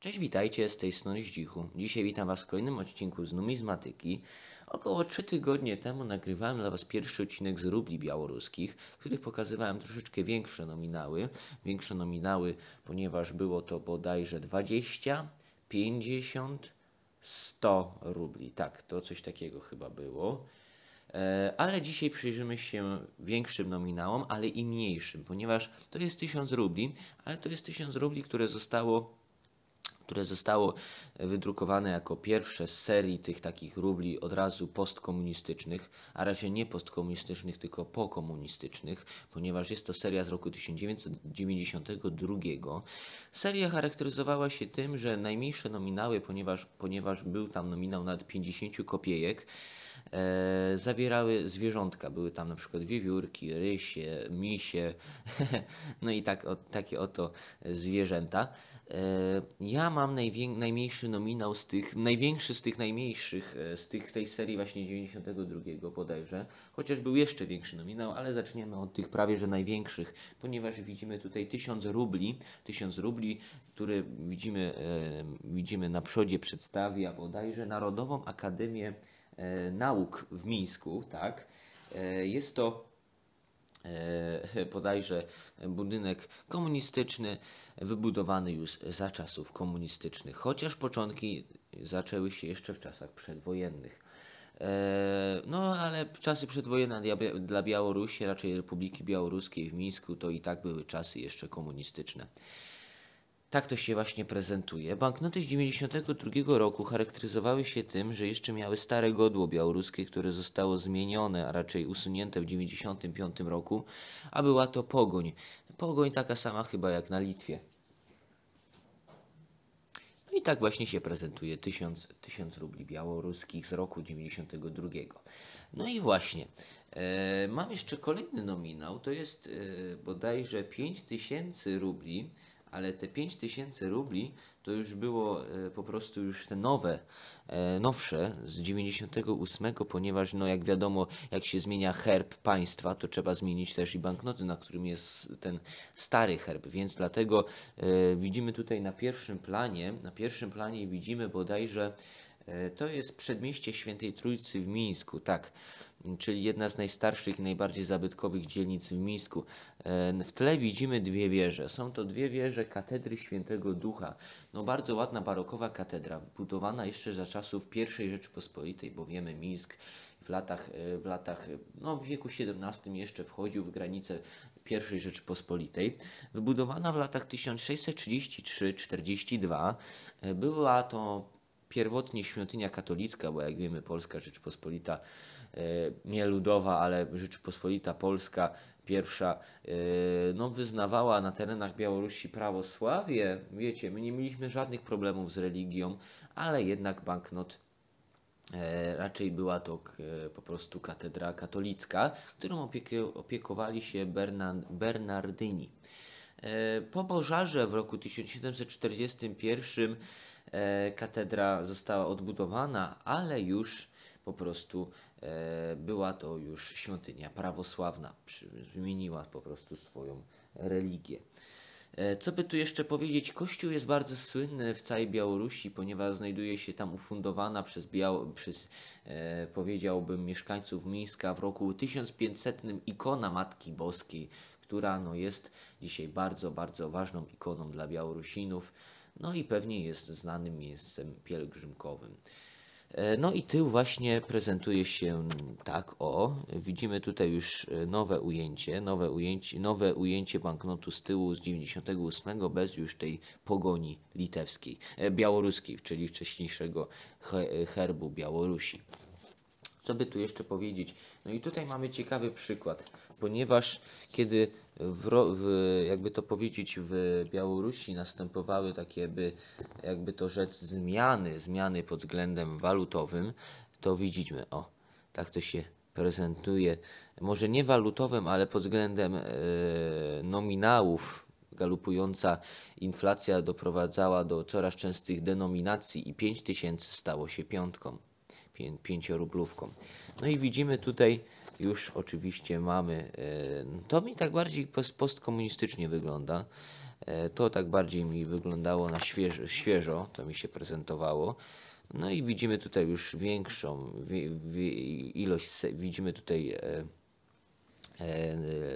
Cześć, witajcie, z tej strony Zdzichu. Dzisiaj witam Was w kolejnym odcinku z numizmatyki. Około 3 tygodnie temu nagrywałem dla Was pierwszy odcinek z rubli białoruskich, w których pokazywałem troszeczkę większe nominały. Większe nominały, ponieważ było to bodajże 20, 50, 100 rubli. Tak, to coś takiego chyba było. E, ale dzisiaj przyjrzymy się większym nominałom, ale i mniejszym, ponieważ to jest 1000 rubli, ale to jest 1000 rubli, które zostało które zostało e, wydrukowane jako pierwsze z serii tych takich rubli od razu postkomunistycznych, a raczej nie postkomunistycznych, tylko pokomunistycznych, ponieważ jest to seria z roku 1992. Seria charakteryzowała się tym, że najmniejsze nominały, ponieważ, ponieważ był tam nominał nad 50 kopiejek, E, zawierały zwierzątka. Były tam na przykład wiewiórki, rysie, misie, no i tak, o, takie oto zwierzęta. E, ja mam najmniejszy nominał z tych, największy z tych najmniejszych, e, z tych tej serii właśnie 92 bodajże, chociaż był jeszcze większy nominał, ale zaczniemy od tych prawie że największych, ponieważ widzimy tutaj 1000 rubli, 1000 rubli, które widzimy, e, widzimy na przodzie przedstawia bodajże Narodową Akademię Nauk w Mińsku, tak? jest to podajże e, budynek komunistyczny, wybudowany już za czasów komunistycznych, chociaż początki zaczęły się jeszcze w czasach przedwojennych. E, no, ale czasy przedwojenne dla Białorusi, raczej Republiki Białoruskiej w Mińsku, to i tak były czasy jeszcze komunistyczne. Tak to się właśnie prezentuje. Banknoty z 92 roku charakteryzowały się tym, że jeszcze miały stare godło białoruskie, które zostało zmienione, a raczej usunięte w 95 roku, a była to pogoń. Pogoń taka sama chyba jak na Litwie. No i tak właśnie się prezentuje 1000, 1000 rubli białoruskich z roku 92. No i właśnie, e, mam jeszcze kolejny nominał, to jest e, bodajże 5000 rubli ale te 5000 rubli to już było e, po prostu już te nowe, e, nowsze z 98, ponieważ no jak wiadomo, jak się zmienia herb państwa, to trzeba zmienić też i banknoty, na którym jest ten stary herb, więc dlatego e, widzimy tutaj na pierwszym planie, na pierwszym planie widzimy bodajże E, to jest przedmieście Świętej Trójcy w Mińsku, tak, czyli jedna z najstarszych i najbardziej zabytkowych dzielnic w Mińsku. E, w tle widzimy dwie wieże. Są to dwie wieże katedry Świętego Ducha. No bardzo ładna barokowa katedra, budowana jeszcze za czasów I Rzeczypospolitej, bo wiemy Mińsk w latach, e, w latach no w wieku XVII jeszcze wchodził w granice I Rzeczypospolitej. Wybudowana w latach 1633-42 była to pierwotnie świątynia katolicka, bo jak wiemy Polska Rzeczpospolita, e, nie ludowa, ale Rzeczpospolita Polska pierwsza, e, no wyznawała na terenach Białorusi prawosławie. Wiecie, my nie mieliśmy żadnych problemów z religią, ale jednak banknot e, Raczej była to po prostu katedra katolicka, którą opiekowali się Bernardyni. Po pożarze w roku 1741 E, katedra została odbudowana, ale już po prostu e, była to już świątynia prawosławna, zmieniła po prostu swoją religię. E, co by tu jeszcze powiedzieć? Kościół jest bardzo słynny w całej Białorusi, ponieważ znajduje się tam ufundowana przez, Biało przez e, powiedziałbym, mieszkańców Mińska w roku 1500 ikona Matki Boskiej, która no, jest dzisiaj bardzo, bardzo ważną ikoną dla Białorusinów no i pewnie jest znanym miejscem pielgrzymkowym. E, no i tył właśnie prezentuje się tak o. Widzimy tutaj już e, nowe ujęcie, nowe ujęcie, nowe ujęcie banknotu z tyłu z 98 bez już tej pogoni litewskiej, e, białoruskiej, czyli wcześniejszego herbu Białorusi. Co by tu jeszcze powiedzieć? No i tutaj mamy ciekawy przykład ponieważ kiedy w, w, jakby to powiedzieć, w Białorusi następowały takie jakby, jakby to rzecz zmiany, zmiany pod względem walutowym, to widzimy, o, tak to się prezentuje, może nie walutowym, ale pod względem e, nominałów galupująca inflacja doprowadzała do coraz częstych denominacji i 5 tysięcy stało się piątką, pię, pięciorublówką. No i widzimy tutaj już oczywiście mamy. E, to mi tak bardziej postkomunistycznie wygląda. E, to tak bardziej mi wyglądało na świeżo, świeżo, to mi się prezentowało. No i widzimy tutaj już większą ilość, widzimy tutaj e,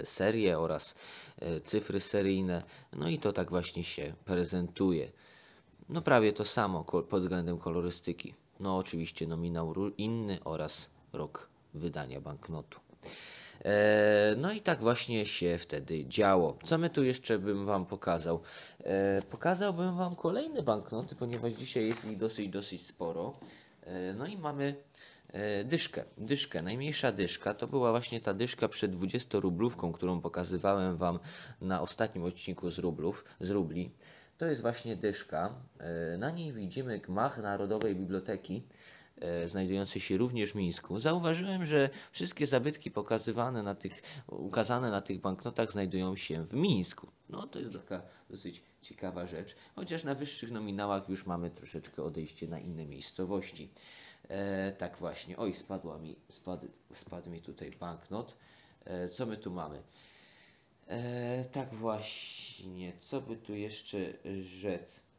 serię oraz cyfry seryjne. No i to tak właśnie się prezentuje. No prawie to samo pod względem kolorystyki. No oczywiście nominał inny oraz rok wydania banknotu. E, no i tak właśnie się wtedy działo. Co my tu jeszcze bym Wam pokazał? E, pokazałbym Wam kolejne banknoty, ponieważ dzisiaj jest ich dosyć, dosyć sporo. E, no i mamy dyszkę. Dyszkę, najmniejsza dyszka to była właśnie ta dyszka przed 20 rublówką, którą pokazywałem Wam na ostatnim odcinku z rublów, z rubli. To jest właśnie dyszka. Na niej widzimy gmach Narodowej Biblioteki E, znajdujący się również w Mińsku, zauważyłem, że wszystkie zabytki pokazywane na tych, ukazane na tych banknotach znajdują się w Mińsku. No to jest taka dosyć ciekawa rzecz, chociaż na wyższych nominałach już mamy troszeczkę odejście na inne miejscowości. E, tak właśnie, oj, spadła mi, spadł, spadł mi tutaj banknot. E, co my tu mamy? E, tak właśnie, co by tu jeszcze rzec?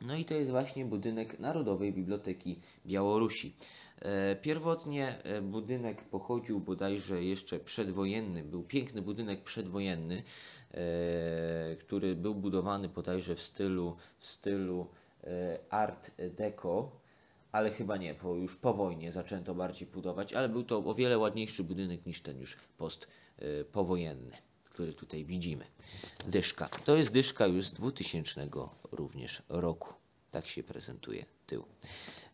No i to jest właśnie budynek Narodowej Biblioteki Białorusi. E, pierwotnie e, budynek pochodził bodajże jeszcze przedwojenny, był piękny budynek przedwojenny, e, który był budowany bodajże w stylu, w stylu art deco, ale chyba nie, bo już po wojnie zaczęto bardziej budować, ale był to o wiele ładniejszy budynek niż ten już post powojenny który tutaj widzimy. Dyszka. To jest dyszka już z 2000 również roku. Tak się prezentuje tył.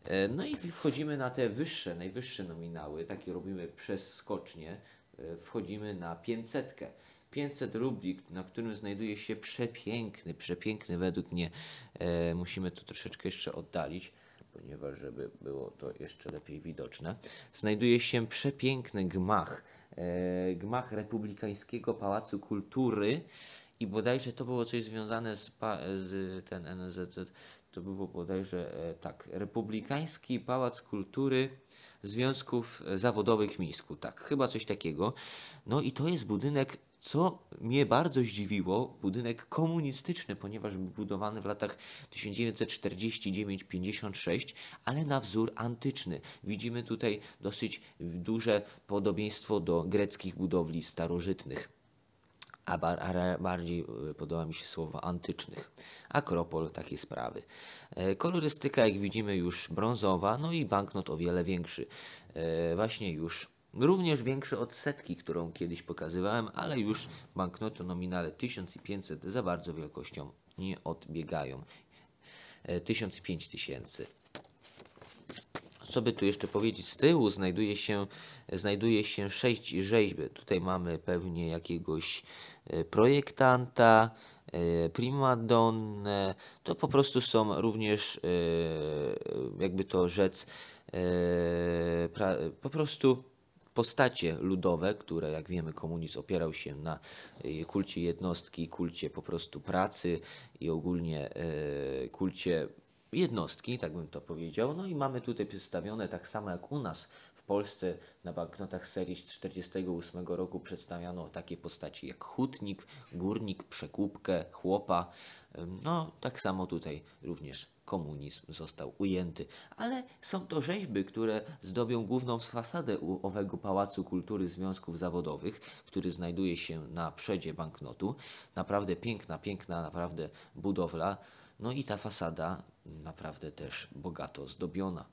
E, no i wchodzimy na te wyższe, najwyższe nominały, takie robimy przeskocznie. E, wchodzimy na 500. 500 rubli, na którym znajduje się przepiękny, przepiękny według mnie. E, musimy to troszeczkę jeszcze oddalić, ponieważ żeby było to jeszcze lepiej widoczne. Znajduje się przepiękny gmach E, gmach Republikańskiego Pałacu Kultury i bodajże to było coś związane z, z ten NZZ, to było bodajże e, tak, Republikański Pałac Kultury Związków Zawodowych Mińsku, tak, chyba coś takiego. No i to jest budynek co mnie bardzo zdziwiło, budynek komunistyczny, ponieważ był budowany w latach 1949-56, ale na wzór antyczny. Widzimy tutaj dosyć duże podobieństwo do greckich budowli starożytnych a, bardziej e, podoba mi się słowo antycznych. Akropol, takie sprawy. E, kolorystyka, jak widzimy, już brązowa, no i banknot o wiele większy. E, właśnie już Również większe od setki, którą kiedyś pokazywałem, ale już banknoty nominale 1500 i za bardzo wielkością nie odbiegają. 1500. E, i Co by tu jeszcze powiedzieć? Z tyłu znajduje się, znajduje się sześć rzeźby. Tutaj mamy pewnie jakiegoś e, projektanta, e, donna. To po prostu są również, jakby to rzec, po prostu postacie ludowe, które jak wiemy komunizm opierał się na y, kulcie jednostki, kulcie po prostu pracy i ogólnie y, kulcie jednostki, tak bym to powiedział. No i mamy tutaj przedstawione tak samo jak u nas w Polsce na banknotach serii z 1948 roku przedstawiano takie postaci jak hutnik, górnik, przekupkę, chłopa. No, tak samo tutaj również komunizm został ujęty. Ale są to rzeźby, które zdobią główną fasadę owego Pałacu Kultury Związków Zawodowych, który znajduje się na przedzie banknotu. Naprawdę piękna, piękna naprawdę budowla. No i ta fasada naprawdę też bogato zdobiona.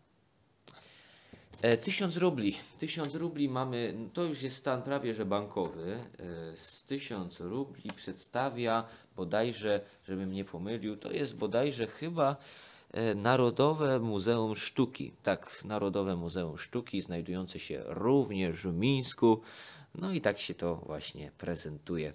1000 e, rubli. 1000 rubli mamy, to już jest stan prawie że bankowy. E, z 1000 rubli przedstawia bodajże, żebym nie pomylił, to jest bodajże chyba e, Narodowe Muzeum Sztuki. Tak, Narodowe Muzeum Sztuki, znajdujące się również w Mińsku. No i tak się to właśnie prezentuje.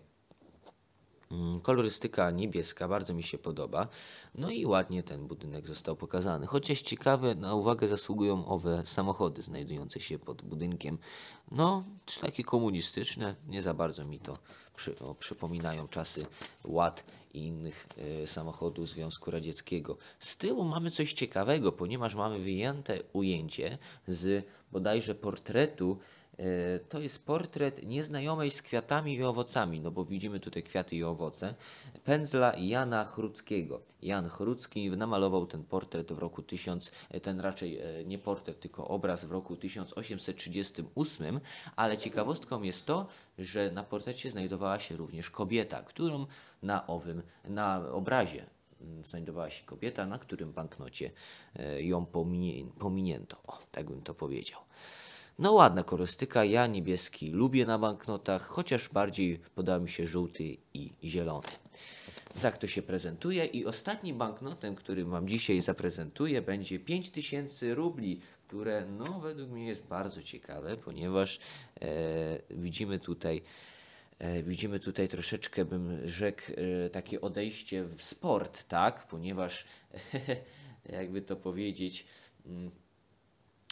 Mm, kolorystyka niebieska bardzo mi się podoba. No i ładnie ten budynek został pokazany. Chociaż ciekawe, na uwagę zasługują owe samochody znajdujące się pod budynkiem. No, takie komunistyczne, nie za bardzo mi to przy, o, przypominają czasy ład i innych y, e, samochodów Związku Radzieckiego. Z tyłu mamy coś ciekawego, ponieważ mamy wyjęte ujęcie z bodajże portretu E, to jest portret nieznajomej z kwiatami i owocami, no bo widzimy tutaj kwiaty i owoce, pędzla Jana Chruckiego. Jan Chrucki namalował ten portret w roku 1000, e, ten raczej e, nie portret, tylko obraz w roku 1838, ale ciekawostką jest to, że na portrecie znajdowała się również kobieta, którą na owym, na obrazie mm, znajdowała się kobieta, na którym banknocie ją pominięto. O, tak bym to powiedział. No ładna kolorystyka, ja niebieski lubię na banknotach, chociaż bardziej podoba mi się żółty i zielony. Tak to się prezentuje i ostatnim banknotem, który Wam dzisiaj zaprezentuję będzie 5000 rubli, które no według mnie jest bardzo ciekawe, ponieważ e, widzimy tutaj e, Widzimy tutaj troszeczkę, bym rzekł, e, takie odejście w sport, tak? Ponieważ, jakby to powiedzieć, mm,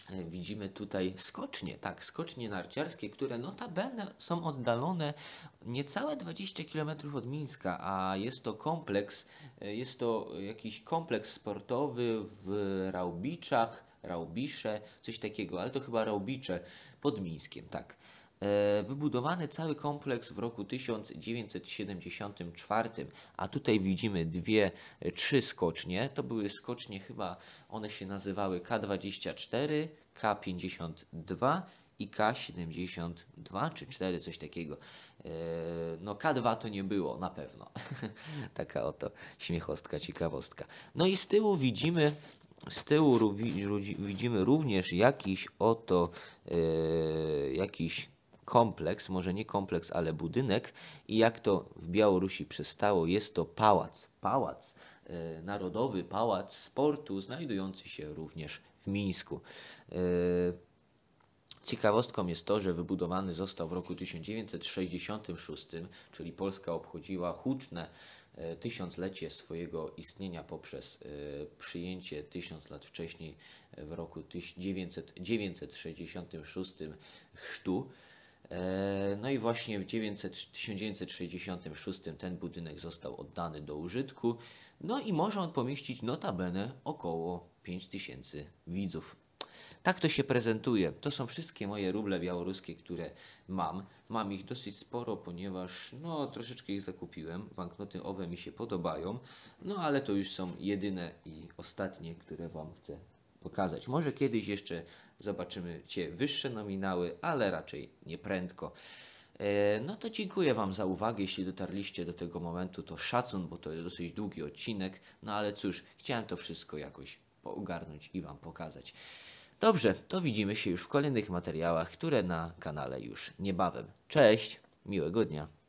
E, widzimy tutaj skocznie, tak, skocznie narciarskie, które notabene są oddalone niecałe 20 km od Mińska, a jest to kompleks, e, jest to jakiś kompleks sportowy w Raubiczach, Raubisze, coś takiego, ale to chyba Raubicze pod Mińskiem, tak. E, wybudowany cały kompleks w roku 1974, a tutaj widzimy dwie, e, trzy skocznie. To były skocznie chyba, one się nazywały K24, K52 i K72 czy 4, coś takiego. E, no K2 to nie było, na pewno. Taka oto śmiechostka, ciekawostka. No i z tyłu widzimy z tyłu widzimy również jakiś oto yy, jakiś kompleks, może nie kompleks, ale budynek i jak to w Białorusi przestało, jest to pałac, pałac, e, Narodowy Pałac Sportu, znajdujący się również w Mińsku. E, Ciekawostką jest to, że wybudowany został w roku 1966, czyli Polska obchodziła huczne e, tysiąclecie swojego istnienia poprzez e, przyjęcie tysiąc lat wcześniej e, w roku 1966 chrztu. E, no i właśnie w 900, 1966 ten budynek został oddany do użytku. No i może on pomieścić notabene około 5000 widzów. Tak to się prezentuje. To są wszystkie moje ruble białoruskie, które mam. Mam ich dosyć sporo, ponieważ no troszeczkę ich zakupiłem. Banknoty owe mi się podobają. No ale to już są jedyne i ostatnie, które Wam chcę pokazać. Może kiedyś jeszcze zobaczymy Cię wyższe nominały, ale raczej nieprędko. E, no to dziękuję Wam za uwagę. Jeśli dotarliście do tego momentu, to szacun, bo to jest dosyć długi odcinek. No ale cóż, chciałem to wszystko jakoś ogarnąć i Wam pokazać. Dobrze, to widzimy się już w kolejnych materiałach, które na kanale już niebawem. Cześć, miłego dnia.